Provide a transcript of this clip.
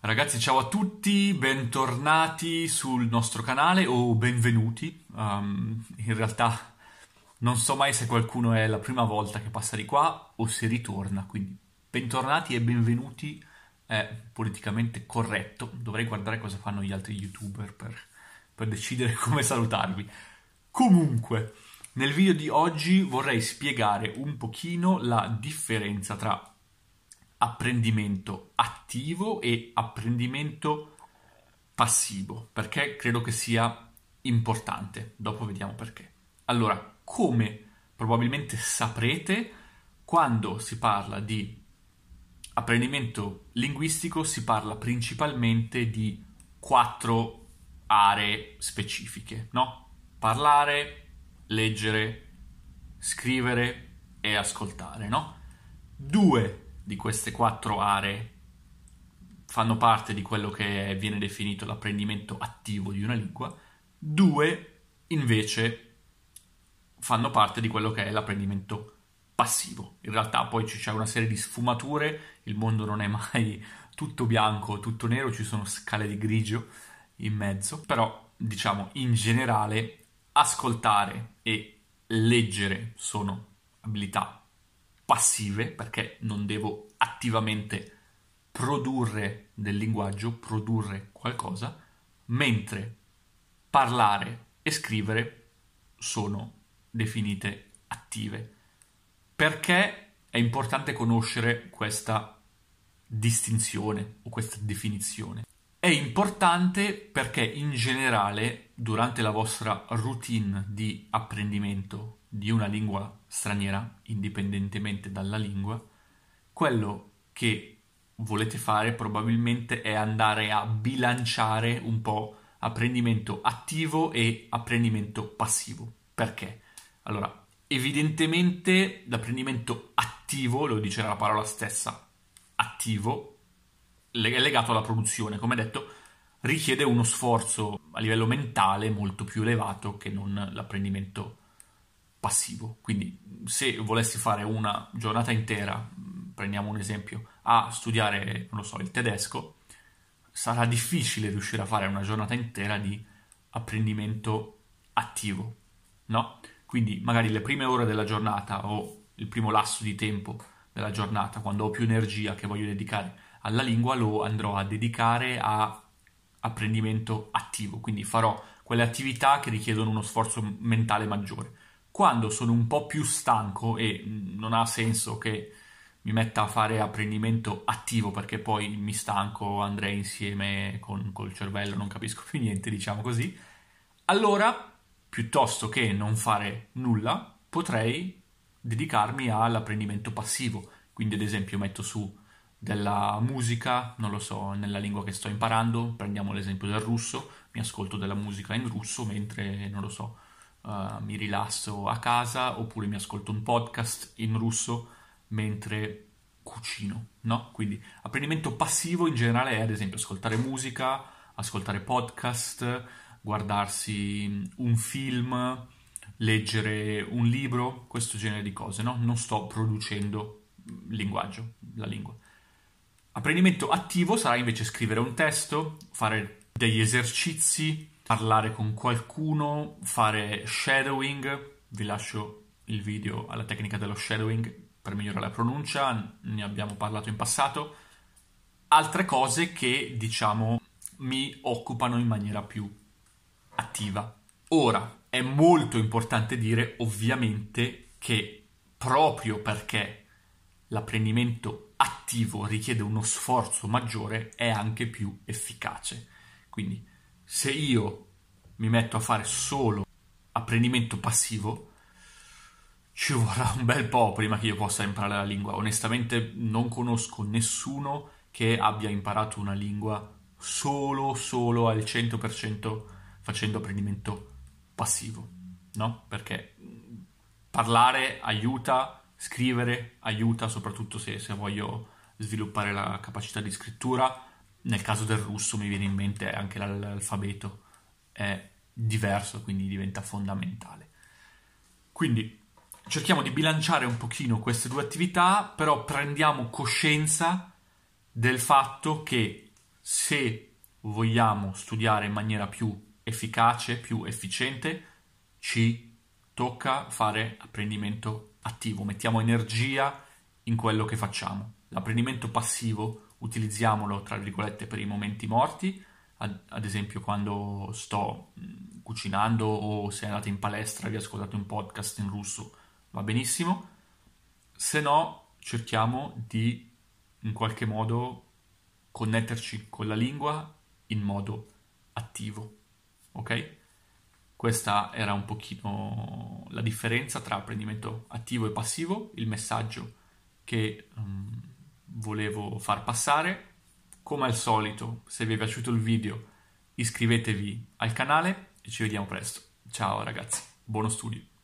Ragazzi, ciao a tutti, bentornati sul nostro canale o benvenuti. Um, in realtà non so mai se qualcuno è la prima volta che passa di qua o se ritorna, quindi bentornati e benvenuti è politicamente corretto. Dovrei guardare cosa fanno gli altri youtuber per, per decidere come salutarvi. Comunque, nel video di oggi vorrei spiegare un pochino la differenza tra apprendimento attivo e apprendimento passivo, perché credo che sia importante. Dopo vediamo perché. Allora, come probabilmente saprete, quando si parla di apprendimento linguistico si parla principalmente di quattro aree specifiche, no? Parlare, leggere, scrivere e ascoltare, no? Due di queste quattro aree fanno parte di quello che viene definito l'apprendimento attivo di una lingua, due invece fanno parte di quello che è l'apprendimento passivo. In realtà poi c'è una serie di sfumature, il mondo non è mai tutto bianco, tutto nero, ci sono scale di grigio in mezzo, però diciamo in generale ascoltare e leggere sono abilità passive perché non devo attivamente produrre del linguaggio, produrre qualcosa, mentre parlare e scrivere sono definite attive. Perché è importante conoscere questa distinzione o questa definizione? È importante perché in generale durante la vostra routine di apprendimento di una lingua straniera, indipendentemente dalla lingua, quello che volete fare probabilmente è andare a bilanciare un po' apprendimento attivo e apprendimento passivo. Perché? Allora, evidentemente l'apprendimento attivo, lo dice la parola stessa, attivo, è legato alla produzione, come detto, richiede uno sforzo a livello mentale molto più elevato che non l'apprendimento passivo passivo. Quindi se volessi fare una giornata intera, prendiamo un esempio, a studiare, non lo so, il tedesco, sarà difficile riuscire a fare una giornata intera di apprendimento attivo, no? Quindi magari le prime ore della giornata o il primo lasso di tempo della giornata, quando ho più energia che voglio dedicare alla lingua, lo andrò a dedicare a apprendimento attivo, quindi farò quelle attività che richiedono uno sforzo mentale maggiore. Quando sono un po' più stanco e non ha senso che mi metta a fare apprendimento attivo perché poi mi stanco, andrei insieme con, col cervello, non capisco più niente, diciamo così, allora piuttosto che non fare nulla potrei dedicarmi all'apprendimento passivo. Quindi ad esempio metto su della musica, non lo so, nella lingua che sto imparando, prendiamo l'esempio del russo, mi ascolto della musica in russo mentre, non lo so, eh, mi rilasso a casa oppure mi ascolto un podcast in russo mentre cucino, no? Quindi apprendimento passivo in generale è ad esempio ascoltare musica, ascoltare podcast, guardarsi mm, un film, leggere un libro, questo genere di cose, no? Non sto producendo mm, linguaggio, la lingua. Apprendimento attivo sarà invece scrivere un testo, fare degli esercizi, parlare con qualcuno, fare shadowing, vi lascio il video alla tecnica dello shadowing per migliorare la pronuncia, ne abbiamo parlato in passato, altre cose che diciamo mi occupano in maniera più attiva. Ora, è molto importante dire ovviamente che proprio perché l'apprendimento attivo richiede uno sforzo maggiore, è anche più efficace. Quindi se io mi metto a fare solo apprendimento passivo, ci vorrà un bel po' prima che io possa imparare la lingua. Onestamente non conosco nessuno che abbia imparato una lingua solo, solo al 100% facendo apprendimento passivo, no? Perché parlare aiuta, scrivere aiuta, soprattutto se, se voglio sviluppare la capacità di scrittura, nel caso del russo mi viene in mente anche l'alfabeto è diverso, quindi diventa fondamentale. Quindi cerchiamo di bilanciare un pochino queste due attività, però prendiamo coscienza del fatto che se vogliamo studiare in maniera più efficace, più efficiente, ci tocca fare apprendimento attivo, mettiamo energia in quello che facciamo. L'apprendimento passivo utilizziamolo tra virgolette per i momenti morti, ad, ad esempio quando sto cucinando o se andate in palestra e vi ascoltate un podcast in russo, va benissimo, se no cerchiamo di in qualche modo connetterci con la lingua in modo attivo, ok? Questa era un pochino la differenza tra apprendimento attivo e passivo, il messaggio che um, volevo far passare. Come al solito, se vi è piaciuto il video, iscrivetevi al canale e ci vediamo presto. Ciao ragazzi, buono studio.